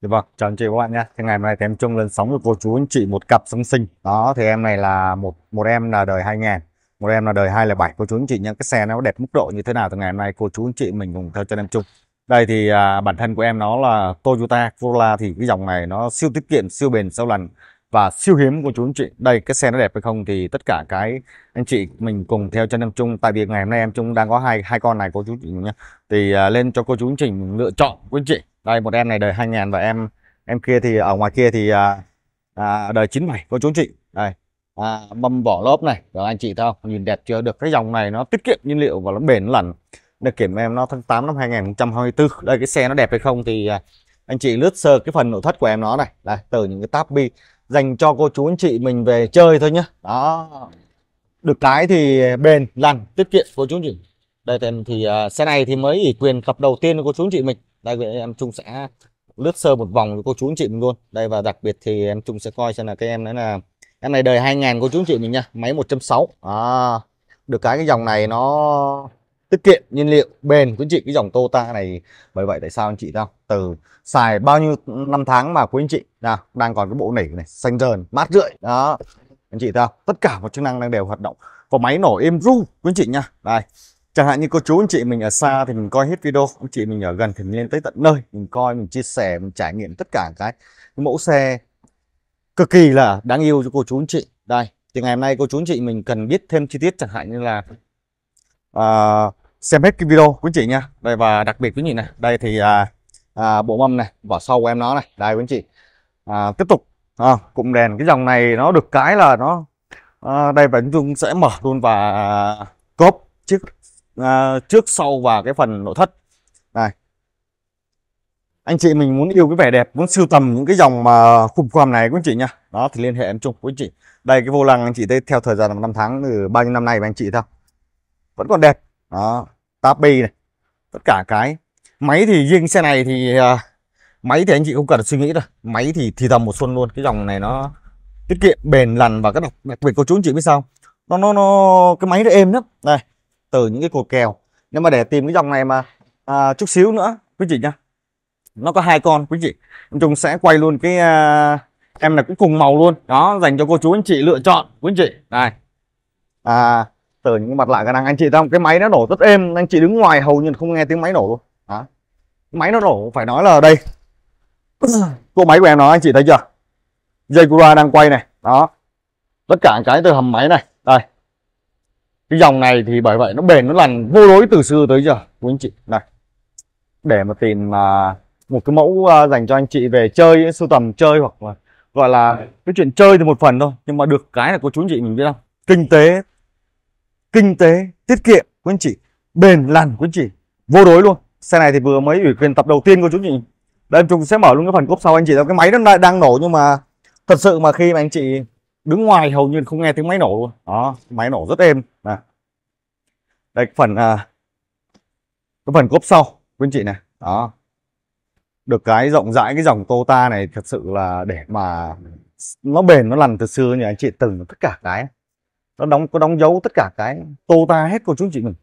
Được dạ vâng, chào anh chị các bạn nhé. Thì ngày hôm nay thì em trông lên sóng được cô chú anh chị một cặp song sinh. Đó thì em này là một một em là đời 2000, một em là đời 207 cô chú anh chị nhé. Cái xe nó đẹp mức độ như thế nào thì ngày hôm nay cô chú anh chị mình cùng theo chân em chung. Đây thì à, bản thân của em nó là Toyota Corolla thì cái dòng này nó siêu tiết kiệm, siêu bền, sau lần và siêu hiếm của chú anh chị. Đây cái xe nó đẹp hay không thì tất cả cái anh chị mình cùng theo chân em chung tại vì ngày hôm nay em chung đang có hai hai con này cô chú anh chị nhé. Thì à, lên cho cô chú anh chị lựa chọn quý anh chị đây một em này đời 2000 và em em kia thì ở ngoài kia thì à, à, đời 97 cô chú chị đây à, mâm vỏ lốp này đó anh chị thấy không nhìn đẹp chưa được cái dòng này nó tiết kiệm nhiên liệu và nó bền lẩn được kiểm em nó tháng 8 năm 2024 đây cái xe nó đẹp hay không thì à, anh chị lướt sơ cái phần nội thất của em nó này đây từ những cái tab bi dành cho cô chú anh chị mình về chơi thôi nhá đó được cái thì bền lằn tiết kiệm cô chú chị đây thì, thì à, uh, xe này thì mới ủy quyền cặp đầu tiên của cô chú chị mình đây vậy em Trung sẽ lướt sơ một vòng với cô chú anh chị mình luôn đây và đặc biệt thì em Trung sẽ coi xem là cái em đấy là em này đời 2000 cô chú anh chị mình nha máy 1.6 à, được cái cái dòng này nó tiết kiệm nhiên liệu bền quý anh chị cái dòng Toyota này bởi vậy tại sao anh chị đâu từ xài bao nhiêu năm tháng mà quý anh chị nào đang còn cái bộ nỉ này xanh dần mát rượi đó anh chị tao tất cả mọi chức năng đang đều hoạt động có máy nổ êm ru quý anh chị nha đây chẳng hạn như cô chú anh chị mình ở xa thì mình coi hết video anh chị mình ở gần thì mình lên tới tận nơi mình coi mình chia sẻ mình trải nghiệm tất cả cái mẫu xe cực kỳ là đáng yêu cho cô chú anh chị đây thì ngày hôm nay cô chú anh chị mình cần biết thêm chi tiết chẳng hạn như là uh, xem hết cái video quý anh chị nha đây và đặc biệt quý anh chị này đây thì uh, uh, bộ mâm này vỏ sau của em nó này đây quý anh chị uh, tiếp tục uh, cụm đèn cái dòng này nó được cái là nó uh, đây và chúng tôi sẽ mở luôn và uh, cốp chiếc à, trước sau và cái phần nội thất này anh chị mình muốn yêu cái vẻ đẹp muốn sưu tầm những cái dòng mà khủng khoằm này của anh chị nha đó thì liên hệ em chung với anh chị đây cái vô lăng anh chị thấy theo thời gian năm tháng từ bao nhiêu năm nay mà anh chị thôi vẫn còn đẹp đó tapi này tất cả cái máy thì riêng xe này thì uh, máy thì anh chị không cần suy nghĩ đâu máy thì thì tầm một xuân luôn cái dòng này nó tiết kiệm bền lằn và các đặc, biệt cô chú anh chị biết sao nó nó nó cái máy nó êm lắm này từ những cái cột kèo nhưng mà để tìm cái dòng này mà à, chút xíu nữa quý chị nhá nó có hai con quý chị em Trung sẽ quay luôn cái à, em này cũng cùng màu luôn đó dành cho cô chú anh chị lựa chọn quý chị này à từ những mặt lại khả năng anh chị trong cái máy nó nổ rất êm anh chị đứng ngoài hầu như không nghe tiếng máy nổ luôn hả? máy nó nổ phải nói là ở đây cô máy của em nó anh chị thấy chưa dây cura đang quay này đó tất cả cái từ hầm máy này cái dòng này thì bởi vậy nó bền nó lằn vô đối từ xưa tới giờ quý anh chị này để mà tìm mà một cái mẫu à, dành cho anh chị về chơi sưu tầm chơi hoặc là gọi là cái chuyện chơi thì một phần thôi nhưng mà được cái là cô chú anh chị mình biết không kinh tế kinh tế tiết kiệm quý anh chị bền lằn quý anh chị vô đối luôn xe này thì vừa mới ủy quyền tập đầu tiên của chú chị đây chúng sẽ mở luôn cái phần cốp sau anh chị là cái máy nó đang nổ nhưng mà thật sự mà khi mà anh chị đứng ngoài hầu như không nghe tiếng máy nổ luôn đó máy nổ rất êm này đây phần à, cái phần cốp sau quý anh chị này đó được cái rộng rãi cái dòng Toyota này thật sự là để mà nó bền nó lằn từ xưa nhà anh chị từng tất cả cái nó đóng có đóng dấu tất cả cái Toyota hết của chúng chị mình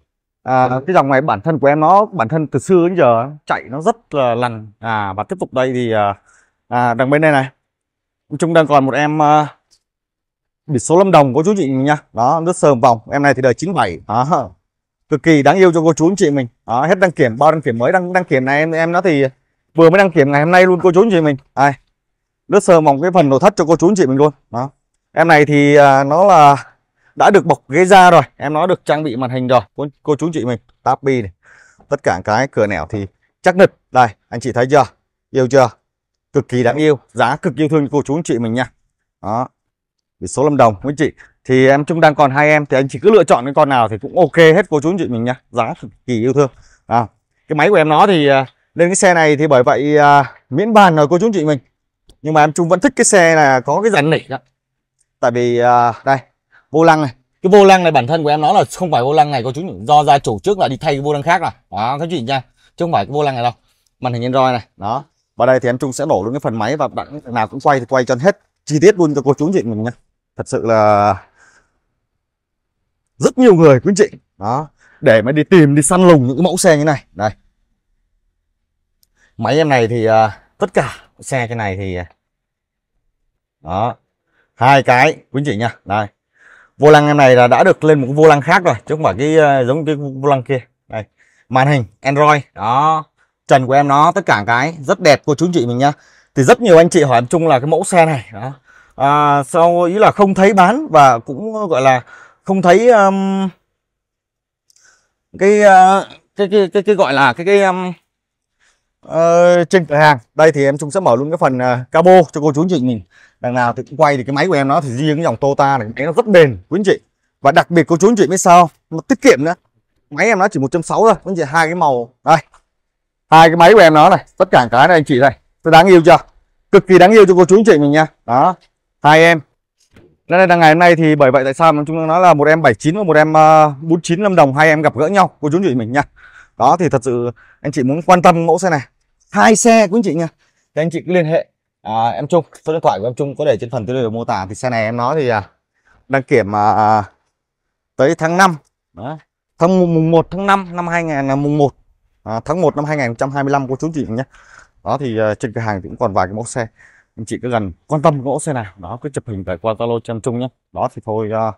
à, ừ. cái dòng này bản thân của em nó bản thân từ xưa đến giờ chạy nó rất là lằn à và tiếp tục đây thì à, à đằng bên đây này chúng đang còn một em à, biển số Lâm Đồng của chú chị mình nha đó nước sờm vòng em này thì đời 97 đó cực kỳ đáng yêu cho cô chú anh chị mình đó hết đăng kiểm bao đăng kiểm mới đăng đăng kiểm này em em nó thì vừa mới đăng kiểm ngày hôm nay luôn cô chú anh chị mình ai nước sờm vòng cái phần nội thất cho cô chú anh chị mình luôn đó em này thì à, nó là đã được bọc ghế da rồi em nó được trang bị màn hình rồi cô, cô chú anh chị mình tapi này tất cả cái cửa nẻo thì chắc nịch đây anh chị thấy chưa yêu chưa cực kỳ đáng yêu giá cực yêu thương cô chú anh chị mình nha đó biển số Lâm Đồng quý chị thì em chúng đang còn hai em thì anh chị cứ lựa chọn cái con nào thì cũng ok hết cô chú anh chị mình nha giá cực kỳ yêu thương à, cái máy của em nó thì à, lên cái xe này thì bởi vậy à, miễn bàn rồi cô chú anh chị mình nhưng mà em trung vẫn thích cái xe là có cái dàn nỉ đó tại vì à, đây vô lăng này cái vô lăng này bản thân của em nó là không phải vô lăng này cô chú do gia chủ trước là đi thay cái vô lăng khác rồi đó các chị nha chứ không phải cái vô lăng này đâu màn hình android này đó và đây thì em trung sẽ đổ luôn cái phần máy và bạn nào cũng quay thì quay cho hết chi tiết luôn cho cô chú chị mình nha thật sự là rất nhiều người quý anh chị đó để mà đi tìm đi săn lùng những cái mẫu xe như này đây máy em này thì uh, tất cả xe cái này thì à, đó hai cái quý anh chị nha đây vô lăng em này là đã được lên một cái vô lăng khác rồi chứ không phải cái uh, giống cái vô lăng kia đây màn hình android đó trần của em nó tất cả cái rất đẹp của chú chị mình nhá thì rất nhiều anh chị hỏi em chung là cái mẫu xe này đó à, sau ý là không thấy bán và cũng gọi là không thấy um, cái, uh, cái, cái cái cái gọi là cái cái um, uh, trên cửa hàng đây thì em chúng sẽ mở luôn cái phần uh, cabo cho cô chú anh chị mình đằng nào thì cũng quay thì cái máy của em nó thì riêng cái dòng Tota này máy nó rất bền quý anh chị và đặc biệt cô chú anh chị biết sao nó tiết kiệm nữa máy em nó chỉ 160 thôi quý anh chị hai cái màu đây hai cái máy của em nó này tất cả cái này anh chị này tôi đáng yêu chưa cực kỳ đáng yêu cho cô chú anh chị mình nha đó hai em nên là ngày hôm nay thì bởi vậy tại sao chúng ta nói là một em 79 và một em 49 à, Lâm Đồng hai em gặp gỡ nhau cô chú chị mình nha đó thì thật sự anh chị muốn quan tâm mẫu xe này hai xe quý anh chị nha thì anh chị cứ liên hệ à, em Trung số điện thoại của em Trung có để trên phần tiêu đề mô tả thì xe này em nói thì à, đăng kiểm à, tới tháng 5 đó. tháng mùng 1 tháng 5 năm 2000 là mùng 1 à, tháng 1 năm 2025 cô chú chị nhé đó thì à, trên cửa hàng cũng còn vài cái mẫu xe anh chị cứ gần quan tâm gỗ xe nào đó cứ chụp hình tại qua Zalo cho Trung nhé đó thì thôi uh,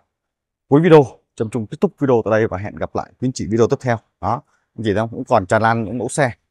cuối video Trâm Trung kết thúc video tại đây và hẹn gặp lại quý anh chị video tiếp theo đó anh chị đang cũng còn tràn lan những mẫu xe